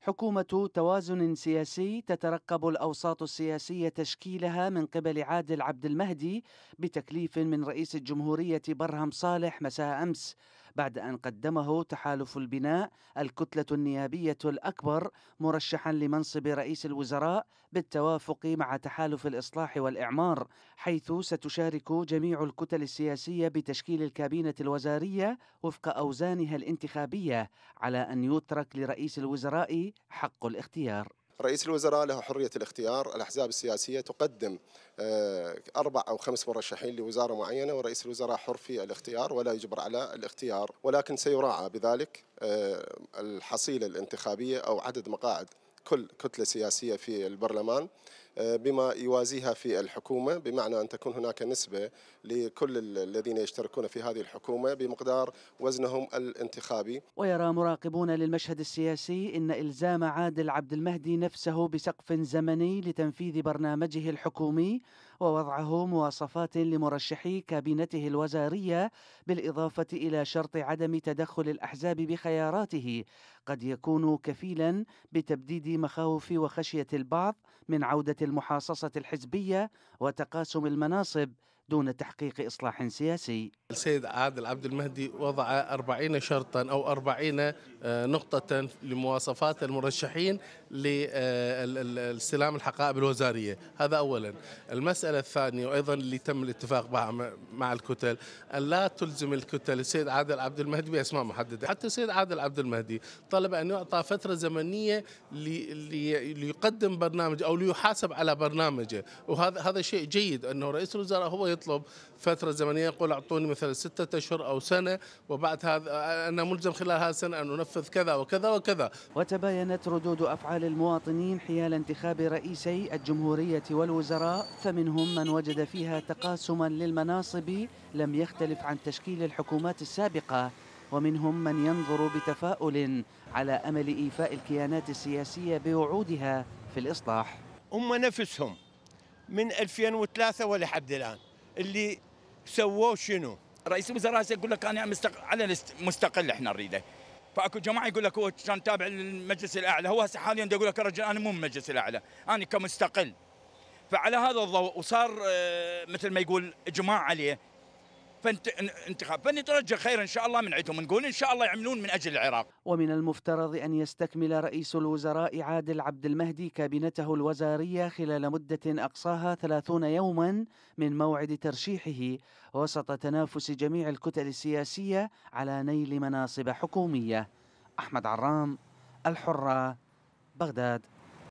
حكومة توازن سياسي تترقب الأوساط السياسية تشكيلها من قبل عادل عبد المهدي بتكليف من رئيس الجمهورية برهم صالح مساء أمس بعد أن قدمه تحالف البناء الكتلة النيابية الأكبر مرشحا لمنصب رئيس الوزراء بالتوافق مع تحالف الإصلاح والإعمار حيث ستشارك جميع الكتل السياسية بتشكيل الكابينة الوزارية وفق أوزانها الانتخابية على أن يترك لرئيس الوزراء حق الاختيار رئيس الوزراء له حرية الاختيار الأحزاب السياسية تقدم آه، أربع أو خمس مرشحين لوزارة معينة ورئيس الوزراء حر في الاختيار ولا يجبر على الاختيار ولكن سيراعى بذلك آه، الحصيلة الانتخابية أو عدد مقاعد كل كتلة سياسية في البرلمان بما يوازيها في الحكومة بمعنى أن تكون هناك نسبة لكل الذين يشتركون في هذه الحكومة بمقدار وزنهم الانتخابي ويرى مراقبون للمشهد السياسي إن إلزام عادل عبد المهدي نفسه بسقف زمني لتنفيذ برنامجه الحكومي ووضعه مواصفات لمرشحي كابينته الوزارية بالإضافة إلى شرط عدم تدخل الأحزاب بخياراته قد يكون كفيلا بتبديد مخاوف وخشية البعض من عودة المحاصصة الحزبية وتقاسم المناصب دون تحقيق إصلاح سياسي السيد عادل عبد المهدي وضع أربعين شرطا أو أربعين آه، نقطة لمواصفات المرشحين لاستلام آه، الحقائب الوزارية هذا أولا المسألة الثانية وأيضا اللي تم الاتفاق مع الكتل أن لا تلزم الكتل السيد عادل عبد المهدي بأسماء محددة حتى السيد عادل عبد المهدي طلب أن يعطى فترة زمنية ليقدم برنامج أو ليحاسب على برنامجه وهذا هذا شيء جيد أنه رئيس الوزراء هو يطلب فتره زمنيه يقول اعطوني مثلا سته اشهر او سنه وبعد هذا انا ملزم خلال هذه السنه ان انفذ كذا وكذا وكذا. وتباينت ردود افعال المواطنين حيال انتخاب رئيسي الجمهوريه والوزراء فمنهم من وجد فيها تقاسما للمناصب لم يختلف عن تشكيل الحكومات السابقه ومنهم من ينظر بتفاؤل على امل ايفاء الكيانات السياسيه بوعودها في الاصلاح. هم نفسهم من 2003 ولحد الان اللي سووه شنو؟ رئيس الوزراء يقول لك انا مستقل على مستقل احنا نريده فاكو جماعه يقول لك هو كان تابع للمجلس الاعلى هو هسه حاليا يقول لك رجل انا مو من المجلس الاعلى انا كمستقل فعلى هذا الضوء وصار آه، مثل ما يقول اجماع عليه فانتخاب فنترجى خير إن شاء الله من عندهم نقول إن شاء الله يعملون من أجل العراق ومن المفترض أن يستكمل رئيس الوزراء عادل عبد المهدي كابينته الوزارية خلال مدة أقصاها 30 يوما من موعد ترشيحه وسط تنافس جميع الكتل السياسية على نيل مناصب حكومية أحمد عرام الحرة بغداد